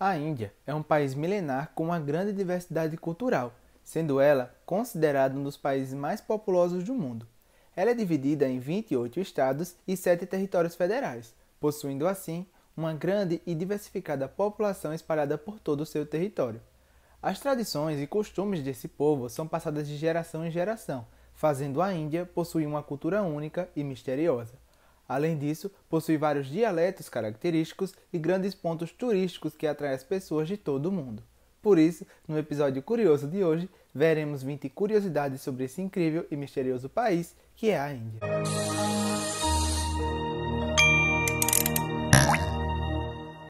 A Índia é um país milenar com uma grande diversidade cultural, sendo ela considerada um dos países mais populosos do mundo. Ela é dividida em 28 estados e 7 territórios federais, possuindo assim uma grande e diversificada população espalhada por todo o seu território. As tradições e costumes desse povo são passadas de geração em geração, fazendo a Índia possuir uma cultura única e misteriosa. Além disso, possui vários dialetos característicos e grandes pontos turísticos que atraem as pessoas de todo o mundo. Por isso, no episódio curioso de hoje, veremos 20 curiosidades sobre esse incrível e misterioso país que é a Índia.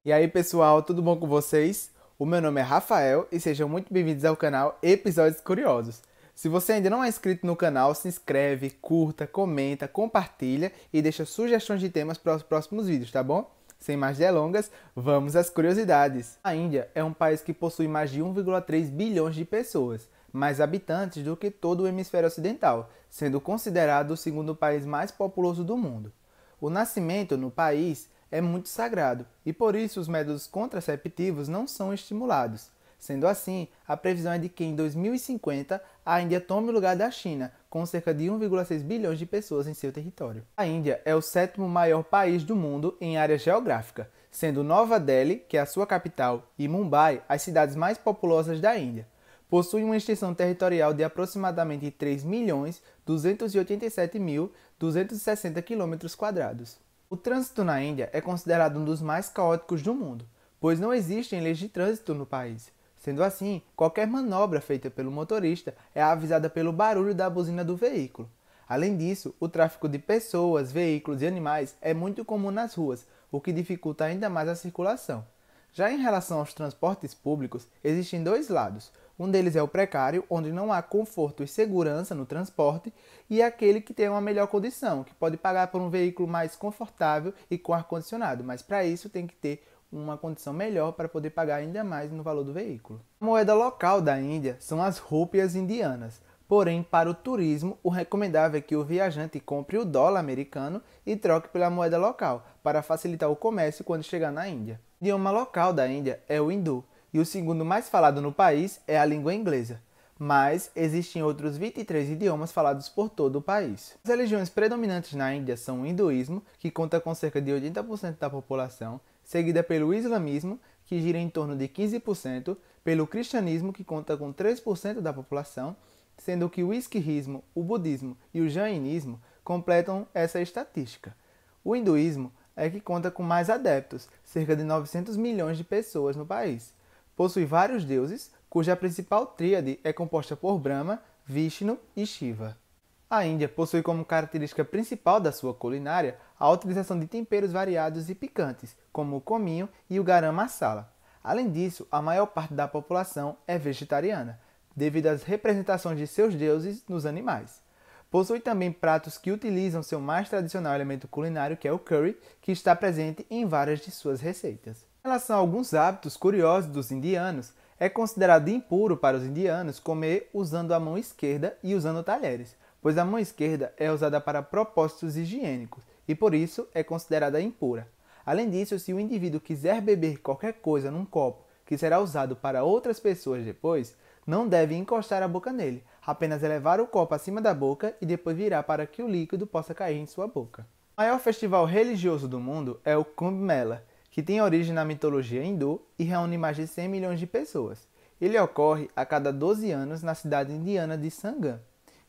E aí, pessoal, tudo bom com vocês? O meu nome é Rafael e sejam muito bem-vindos ao canal Episódios Curiosos. Se você ainda não é inscrito no canal, se inscreve, curta, comenta, compartilha e deixa sugestões de temas para os próximos vídeos, tá bom? Sem mais delongas, vamos às curiosidades. A Índia é um país que possui mais de 1,3 bilhões de pessoas, mais habitantes do que todo o hemisfério ocidental, sendo considerado o segundo país mais populoso do mundo. O nascimento no país é muito sagrado e por isso os métodos contraceptivos não são estimulados. Sendo assim, a previsão é de que em 2050 a Índia tome o lugar da China, com cerca de 1,6 bilhões de pessoas em seu território. A Índia é o sétimo maior país do mundo em área geográfica, sendo Nova Delhi, que é a sua capital, e Mumbai as cidades mais populosas da Índia. Possui uma extensão territorial de aproximadamente 3 milhões O trânsito na Índia é considerado um dos mais caóticos do mundo, pois não existem leis de trânsito no país. Sendo assim, qualquer manobra feita pelo motorista é avisada pelo barulho da buzina do veículo. Além disso, o tráfico de pessoas, veículos e animais é muito comum nas ruas, o que dificulta ainda mais a circulação. Já em relação aos transportes públicos, existem dois lados. Um deles é o precário, onde não há conforto e segurança no transporte, e aquele que tem uma melhor condição, que pode pagar por um veículo mais confortável e com ar-condicionado, mas para isso tem que ter uma condição melhor para poder pagar ainda mais no valor do veículo. A moeda local da Índia são as rúpias indianas, porém, para o turismo, o recomendável é que o viajante compre o dólar americano e troque pela moeda local, para facilitar o comércio quando chegar na Índia. O idioma local da Índia é o hindu, e o segundo mais falado no país é a língua inglesa. Mas existem outros 23 idiomas falados por todo o país. As religiões predominantes na Índia são o hinduísmo, que conta com cerca de 80% da população, seguida pelo islamismo, que gira em torno de 15%, pelo cristianismo, que conta com 3% da população, sendo que o esquirrismo, o budismo e o jainismo completam essa estatística. O hinduísmo é que conta com mais adeptos, cerca de 900 milhões de pessoas no país. Possui vários deuses, cuja principal tríade é composta por Brahma, Vishnu e Shiva. A Índia possui como característica principal da sua culinária a utilização de temperos variados e picantes, como o cominho e o garam masala. Além disso, a maior parte da população é vegetariana, devido às representações de seus deuses nos animais. Possui também pratos que utilizam seu mais tradicional elemento culinário, que é o curry, que está presente em várias de suas receitas. Em relação a alguns hábitos curiosos dos indianos, é considerado impuro para os indianos comer usando a mão esquerda e usando talheres, pois a mão esquerda é usada para propósitos higiênicos e por isso é considerada impura. Além disso, se o indivíduo quiser beber qualquer coisa num copo que será usado para outras pessoas depois, não deve encostar a boca nele, apenas elevar o copo acima da boca e depois virar para que o líquido possa cair em sua boca. O maior festival religioso do mundo é o Kumbh Mela, que tem origem na mitologia hindu e reúne mais de 100 milhões de pessoas. Ele ocorre a cada 12 anos na cidade indiana de Sangam,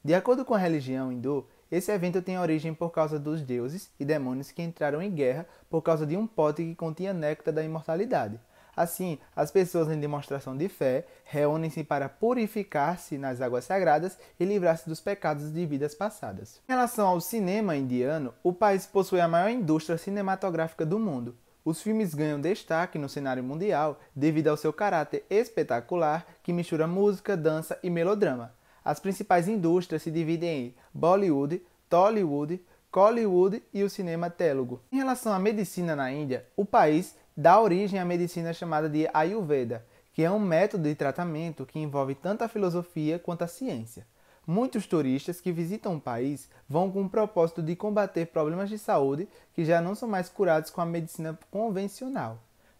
de acordo com a religião hindu, esse evento tem origem por causa dos deuses e demônios que entraram em guerra por causa de um pote que continha néctar da imortalidade. Assim, as pessoas em demonstração de fé reúnem-se para purificar-se nas águas sagradas e livrar-se dos pecados de vidas passadas. Em relação ao cinema indiano, o país possui a maior indústria cinematográfica do mundo. Os filmes ganham destaque no cenário mundial devido ao seu caráter espetacular que mistura música, dança e melodrama. As principais indústrias se dividem em Bollywood, Tollywood, Collywood e o cinema telugu. Em relação à medicina na Índia, o país dá origem à medicina chamada de Ayurveda, que é um método de tratamento que envolve tanto a filosofia quanto a ciência. Muitos turistas que visitam o país vão com o propósito de combater problemas de saúde que já não são mais curados com a medicina convencional.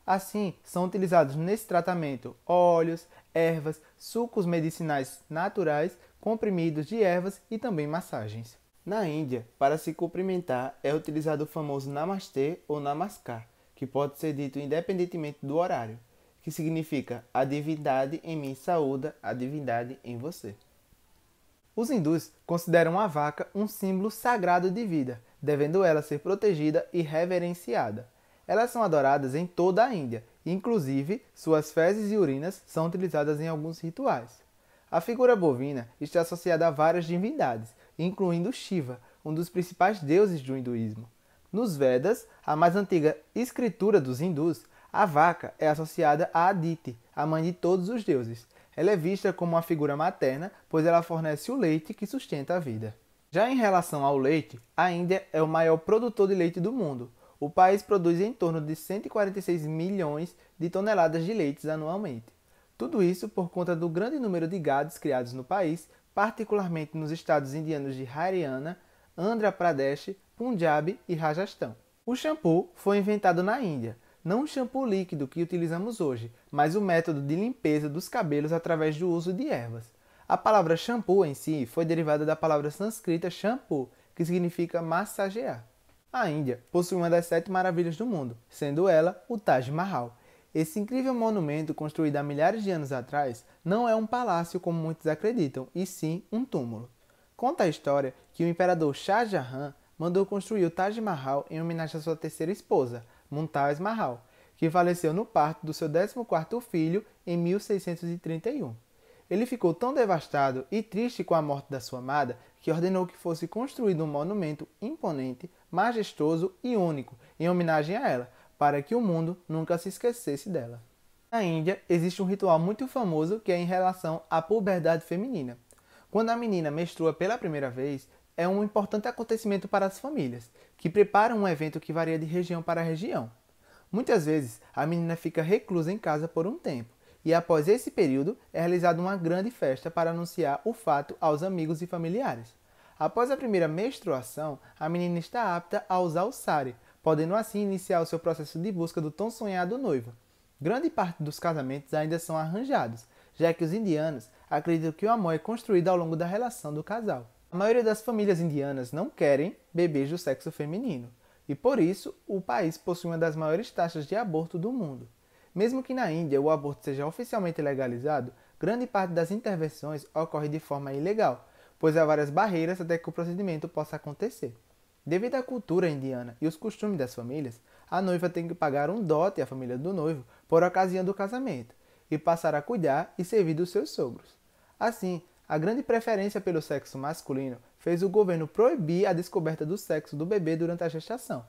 Assim, são utilizados nesse tratamento óleos, ervas, sucos medicinais naturais, comprimidos de ervas e também massagens. Na Índia, para se cumprimentar é utilizado o famoso namastê ou namaskar, que pode ser dito independentemente do horário, que significa a divindade em mim saúda a divindade em você. Os hindus consideram a vaca um símbolo sagrado de vida, devendo ela ser protegida e reverenciada. Elas são adoradas em toda a Índia, inclusive suas fezes e urinas são utilizadas em alguns rituais. A figura bovina está associada a várias divindades, incluindo Shiva, um dos principais deuses do hinduísmo. Nos Vedas, a mais antiga escritura dos hindus, a vaca é associada a Aditi, a mãe de todos os deuses. Ela é vista como uma figura materna, pois ela fornece o leite que sustenta a vida. Já em relação ao leite, a Índia é o maior produtor de leite do mundo, o país produz em torno de 146 milhões de toneladas de leites anualmente. Tudo isso por conta do grande número de gados criados no país, particularmente nos estados indianos de Haryana, Andhra Pradesh, Punjab e Rajastão. O shampoo foi inventado na Índia, não o shampoo líquido que utilizamos hoje, mas o método de limpeza dos cabelos através do uso de ervas. A palavra shampoo em si foi derivada da palavra sânscrita shampoo, que significa massagear. A Índia possui uma das sete maravilhas do mundo, sendo ela o Taj Mahal. Esse incrível monumento, construído há milhares de anos atrás, não é um palácio como muitos acreditam, e sim um túmulo. Conta a história que o imperador Shah Jahan mandou construir o Taj Mahal em homenagem à sua terceira esposa, Mumtaz Mahal, que faleceu no parto do seu 14º filho em 1631. Ele ficou tão devastado e triste com a morte da sua amada que ordenou que fosse construído um monumento imponente, majestoso e único em homenagem a ela, para que o mundo nunca se esquecesse dela. Na Índia, existe um ritual muito famoso que é em relação à puberdade feminina. Quando a menina menstrua pela primeira vez, é um importante acontecimento para as famílias, que preparam um evento que varia de região para região. Muitas vezes, a menina fica reclusa em casa por um tempo, e após esse período é realizada uma grande festa para anunciar o fato aos amigos e familiares. Após a primeira menstruação, a menina está apta a usar o sari, podendo assim iniciar o seu processo de busca do tão sonhado noivo. Grande parte dos casamentos ainda são arranjados, já que os indianos acreditam que o amor é construído ao longo da relação do casal. A maioria das famílias indianas não querem bebês do sexo feminino, e por isso o país possui uma das maiores taxas de aborto do mundo. Mesmo que na Índia o aborto seja oficialmente legalizado, grande parte das intervenções ocorre de forma ilegal, pois há várias barreiras até que o procedimento possa acontecer. Devido à cultura indiana e os costumes das famílias, a noiva tem que pagar um dote à família do noivo por ocasião do casamento e passar a cuidar e servir dos seus sogros. Assim, a grande preferência pelo sexo masculino fez o governo proibir a descoberta do sexo do bebê durante a gestação.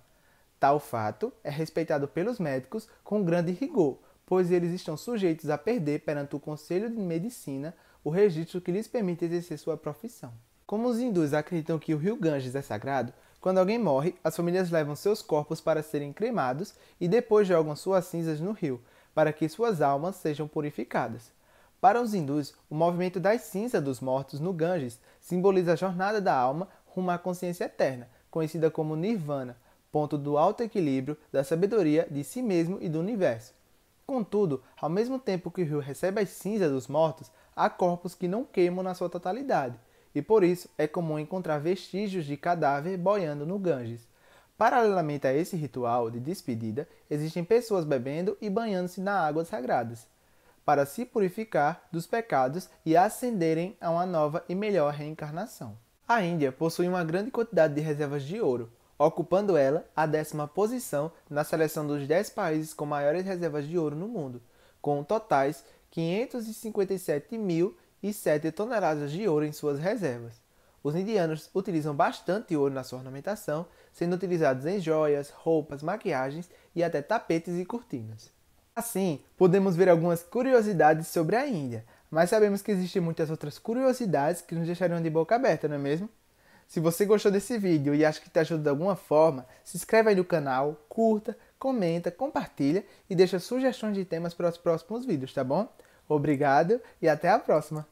Tal fato é respeitado pelos médicos com grande rigor, pois eles estão sujeitos a perder perante o Conselho de Medicina o registro que lhes permite exercer sua profissão. Como os hindus acreditam que o rio Ganges é sagrado, quando alguém morre, as famílias levam seus corpos para serem cremados e depois jogam suas cinzas no rio, para que suas almas sejam purificadas. Para os hindus, o movimento das cinzas dos mortos no Ganges simboliza a jornada da alma rumo à consciência eterna, conhecida como Nirvana, ponto do alto equilíbrio da sabedoria de si mesmo e do universo. Contudo, ao mesmo tempo que o rio recebe as cinzas dos mortos, há corpos que não queimam na sua totalidade, e por isso é comum encontrar vestígios de cadáver boiando no Ganges. Paralelamente a esse ritual de despedida, existem pessoas bebendo e banhando-se na água sagradas para se purificar dos pecados e ascenderem a uma nova e melhor reencarnação. A Índia possui uma grande quantidade de reservas de ouro, ocupando ela a décima posição na seleção dos 10 países com maiores reservas de ouro no mundo, com totais 557.007 toneladas de ouro em suas reservas. Os indianos utilizam bastante ouro na sua ornamentação, sendo utilizados em joias, roupas, maquiagens e até tapetes e cortinas. Assim, podemos ver algumas curiosidades sobre a Índia, mas sabemos que existem muitas outras curiosidades que nos deixariam de boca aberta, não é mesmo? Se você gostou desse vídeo e acha que te ajuda de alguma forma, se inscreve aí no canal, curta, comenta, compartilha e deixa sugestões de temas para os próximos vídeos, tá bom? Obrigado e até a próxima!